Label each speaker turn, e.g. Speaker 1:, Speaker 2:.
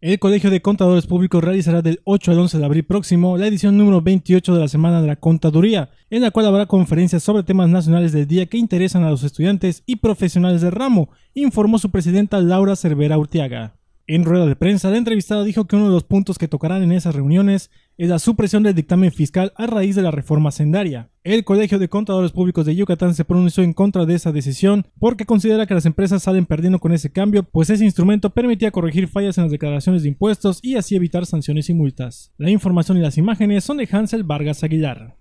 Speaker 1: El Colegio de Contadores Públicos realizará del 8 al 11 de abril próximo la edición número 28 de la Semana de la Contaduría, en la cual habrá conferencias sobre temas nacionales del día que interesan a los estudiantes y profesionales del ramo, informó su presidenta Laura Cervera Urtiaga. En rueda de prensa, la entrevistada dijo que uno de los puntos que tocarán en esas reuniones es la supresión del dictamen fiscal a raíz de la reforma sendaria. El Colegio de Contadores Públicos de Yucatán se pronunció en contra de esa decisión porque considera que las empresas salen perdiendo con ese cambio, pues ese instrumento permitía corregir fallas en las declaraciones de impuestos y así evitar sanciones y multas. La información y las imágenes son de Hansel Vargas Aguilar.